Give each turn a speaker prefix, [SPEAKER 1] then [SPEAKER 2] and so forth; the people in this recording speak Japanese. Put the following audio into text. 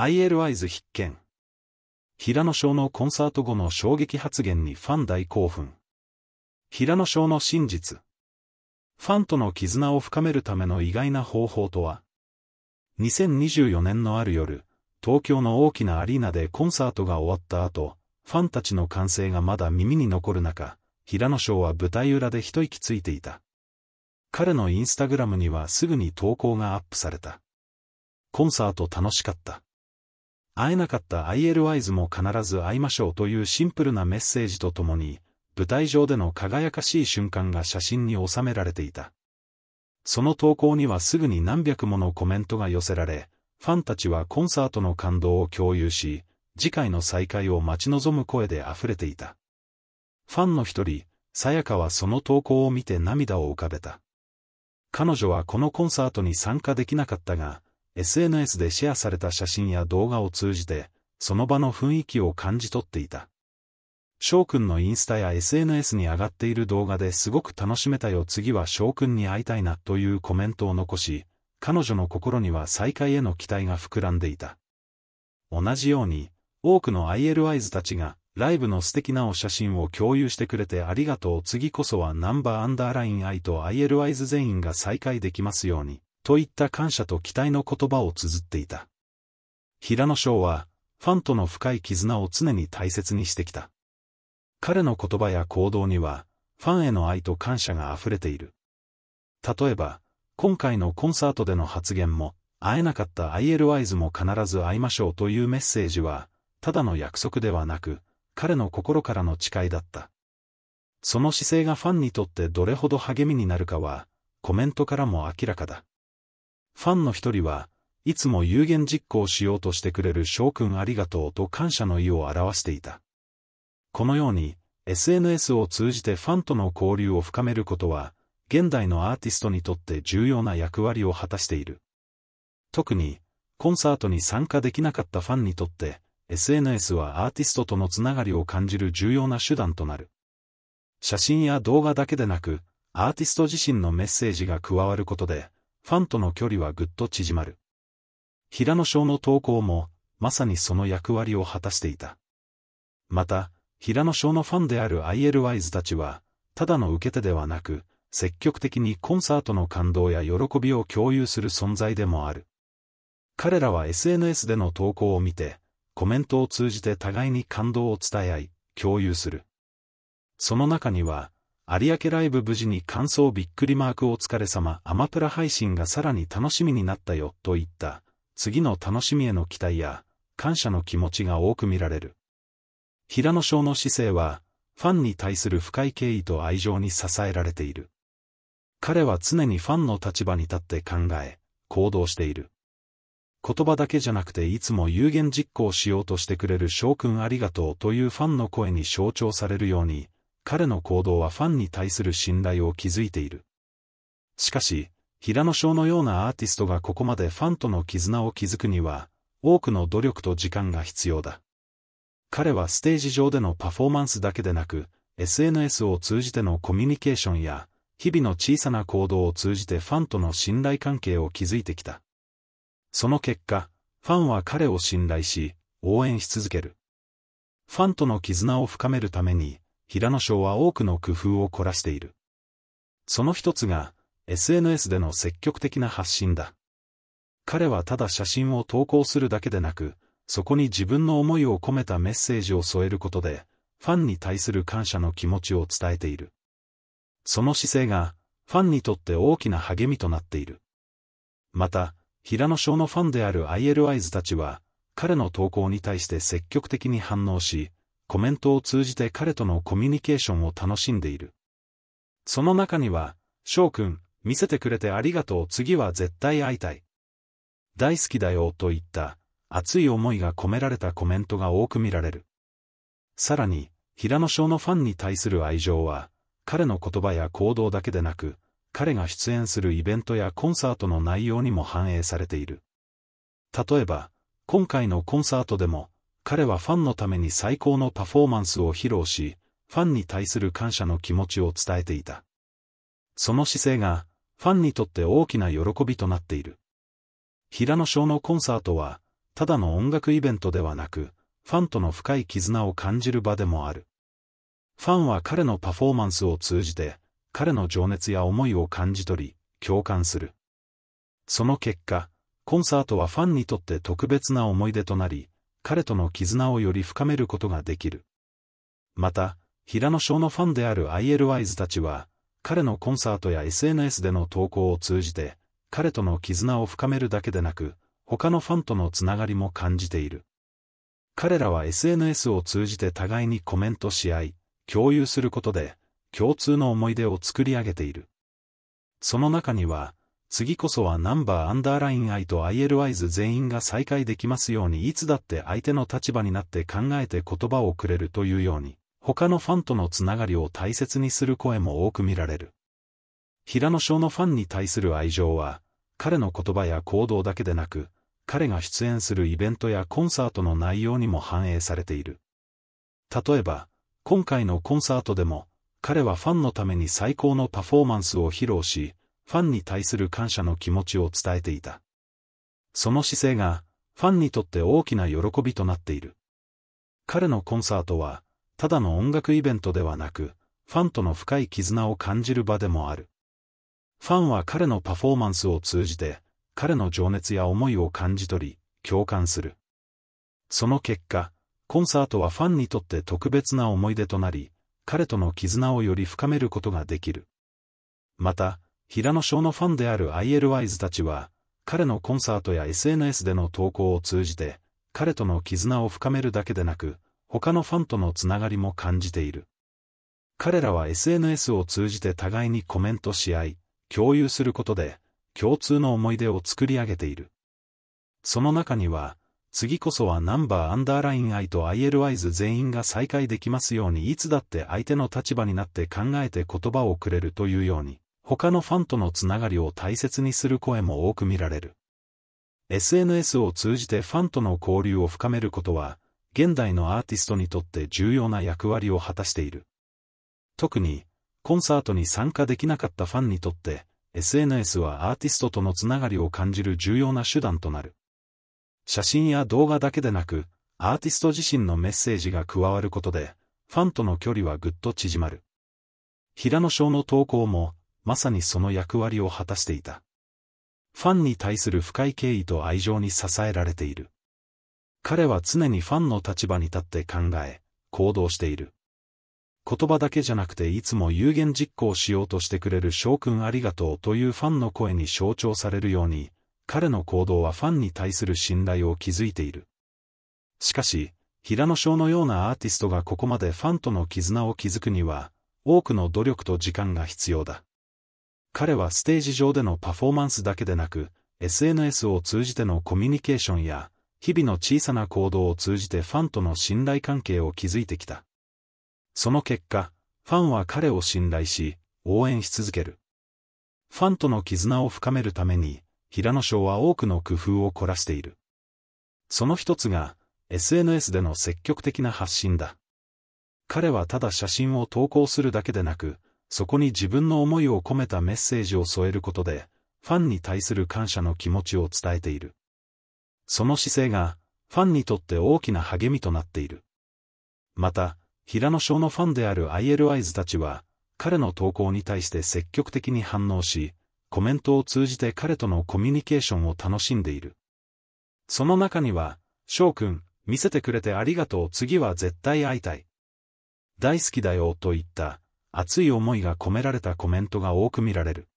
[SPEAKER 1] IL i イズ必見。平野翔のコンサート後の衝撃発言にファン大興奮。平野翔の真実。ファンとの絆を深めるための意外な方法とは2024年のある夜、東京の大きなアリーナでコンサートが終わった後、ファンたちの歓声がまだ耳に残る中、平野翔は舞台裏で一息ついていた。彼のインスタグラムにはすぐに投稿がアップされた。コンサート楽しかった。会えなかった ILYs も必ず会いましょうというシンプルなメッセージとともに、舞台上での輝かしい瞬間が写真に収められていた。その投稿にはすぐに何百ものコメントが寄せられ、ファンたちはコンサートの感動を共有し、次回の再会を待ち望む声で溢れていた。ファンの一人、さやかはその投稿を見て涙を浮かべた。彼女はこのコンサートに参加できなかったが、SNS でシェアされた写真や動画を通じて、その場の雰囲気を感じ取っていた。翔くんのインスタや SNS に上がっている動画ですごく楽しめたよ次は翔くんに会いたいなというコメントを残し、彼女の心には再会への期待が膨らんでいた。同じように、多くの i l y s たちが、ライブの素敵なお写真を共有してくれてありがとう次こそはナンバーアンダーライン I と i l y s 全員が再会できますように。といった感謝と期待の言葉を綴っていた。平野翔は、ファンとの深い絆を常に大切にしてきた。彼の言葉や行動には、ファンへの愛と感謝が溢れている。例えば、今回のコンサートでの発言も、会えなかった ILYs も必ず会いましょうというメッセージは、ただの約束ではなく、彼の心からの誓いだった。その姿勢がファンにとってどれほど励みになるかは、コメントからも明らかだ。ファンの一人は、いつも有言実行しようとしてくれる翔くんありがとうと感謝の意を表していた。このように、SNS を通じてファンとの交流を深めることは、現代のアーティストにとって重要な役割を果たしている。特に、コンサートに参加できなかったファンにとって、SNS はアーティストとのつながりを感じる重要な手段となる。写真や動画だけでなく、アーティスト自身のメッセージが加わることで、ファンとの距離はぐっと縮まる。平野翔の投稿も、まさにその役割を果たしていた。また、平野翔のファンである ILYs たちは、ただの受け手ではなく、積極的にコンサートの感動や喜びを共有する存在でもある。彼らは SNS での投稿を見て、コメントを通じて互いに感動を伝え合い、共有する。その中には、有明ライブ無事に感想びっくりマークお疲れ様アマプラ配信がさらに楽しみになったよといった、次の楽しみへの期待や、感謝の気持ちが多く見られる。平野翔の姿勢は、ファンに対する深い敬意と愛情に支えられている。彼は常にファンの立場に立って考え、行動している。言葉だけじゃなくていつも有言実行しようとしてくれる翔くんありがとうというファンの声に象徴されるように、彼の行動はファンに対する信頼を築いている。しかし、平野翔のようなアーティストがここまでファンとの絆を築くには、多くの努力と時間が必要だ。彼はステージ上でのパフォーマンスだけでなく、SNS を通じてのコミュニケーションや、日々の小さな行動を通じてファンとの信頼関係を築いてきた。その結果、ファンは彼を信頼し、応援し続ける。ファンとの絆を深めるために、平野省は多くの工夫を凝らしている。その一つが、SNS での積極的な発信だ。彼はただ写真を投稿するだけでなく、そこに自分の思いを込めたメッセージを添えることで、ファンに対する感謝の気持ちを伝えている。その姿勢が、ファンにとって大きな励みとなっている。また、平野翔のファンである ILIs たちは、彼の投稿に対して積極的に反応し、コメントを通じて彼とのコミュニケーションを楽しんでいる。その中には、翔くん、見せてくれてありがとう次は絶対会いたい。大好きだよといった熱い思いが込められたコメントが多く見られる。さらに、平野翔のファンに対する愛情は、彼の言葉や行動だけでなく、彼が出演するイベントやコンサートの内容にも反映されている。例えば、今回のコンサートでも、彼はファンのために最高のパフォーマンスを披露し、ファンに対する感謝の気持ちを伝えていた。その姿勢が、ファンにとって大きな喜びとなっている。平野翔のコンサートは、ただの音楽イベントではなく、ファンとの深い絆を感じる場でもある。ファンは彼のパフォーマンスを通じて、彼の情熱や思いを感じ取り、共感する。その結果、コンサートはファンにとって特別な思い出となり、彼との絆をより深めることができる。また、平野翔のファンである ILYs たちは、彼のコンサートや SNS での投稿を通じて、彼との絆を深めるだけでなく、他のファンとのつながりも感じている。彼らは SNS を通じて互いにコメントし合い、共有することで、共通の思い出を作り上げている。その中には、次こそはナンバーアンダーライン I と ILIs 全員が再会できますようにいつだって相手の立場になって考えて言葉をくれるというように、他のファンとのつながりを大切にする声も多く見られる。平野翔のファンに対する愛情は、彼の言葉や行動だけでなく、彼が出演するイベントやコンサートの内容にも反映されている。例えば、今回のコンサートでも、彼はファンのために最高のパフォーマンスを披露し、ファンに対する感謝の気持ちを伝えていた。その姿勢が、ファンにとって大きな喜びとなっている。彼のコンサートは、ただの音楽イベントではなく、ファンとの深い絆を感じる場でもある。ファンは彼のパフォーマンスを通じて、彼の情熱や思いを感じ取り、共感する。その結果、コンサートはファンにとって特別な思い出となり、彼との絆をより深めることができる。また、平野翔のファンである ILYs たちは、彼のコンサートや SNS での投稿を通じて、彼との絆を深めるだけでなく、他のファンとのつながりも感じている。彼らは SNS を通じて互いにコメントし合い、共有することで、共通の思い出を作り上げている。その中には、次こそはナンバーアンダーライン愛と ILYs 全員が再会できますようにいつだって相手の立場になって考えて言葉をくれるというように。他のファンとのつながりを大切にする声も多く見られる。SNS を通じてファンとの交流を深めることは、現代のアーティストにとって重要な役割を果たしている。特に、コンサートに参加できなかったファンにとって、SNS はアーティストとのつながりを感じる重要な手段となる。写真や動画だけでなく、アーティスト自身のメッセージが加わることで、ファンとの距離はぐっと縮まる。平野翔の投稿も、まさにその役割を果たしていた。ファンに対する深い敬意と愛情に支えられている。彼は常にファンの立場に立って考え、行動している。言葉だけじゃなくていつも有言実行しようとしてくれる翔くんありがとうというファンの声に象徴されるように、彼の行動はファンに対する信頼を築いている。しかし、平野翔のようなアーティストがここまでファンとの絆を築くには、多くの努力と時間が必要だ。彼はステージ上でのパフォーマンスだけでなく、SNS を通じてのコミュニケーションや、日々の小さな行動を通じてファンとの信頼関係を築いてきた。その結果、ファンは彼を信頼し、応援し続ける。ファンとの絆を深めるために、平野翔は多くの工夫を凝らしている。その一つが、SNS での積極的な発信だ。彼はただ写真を投稿するだけでなく、そこに自分の思いを込めたメッセージを添えることで、ファンに対する感謝の気持ちを伝えている。その姿勢が、ファンにとって大きな励みとなっている。また、平野翔のファンである ILI ズたちは、彼の投稿に対して積極的に反応し、コメントを通じて彼とのコミュニケーションを楽しんでいる。その中には、翔くん、見せてくれてありがとう次は絶対会いたい。大好きだよと言った熱い思いが込められたコメントが多く見られる。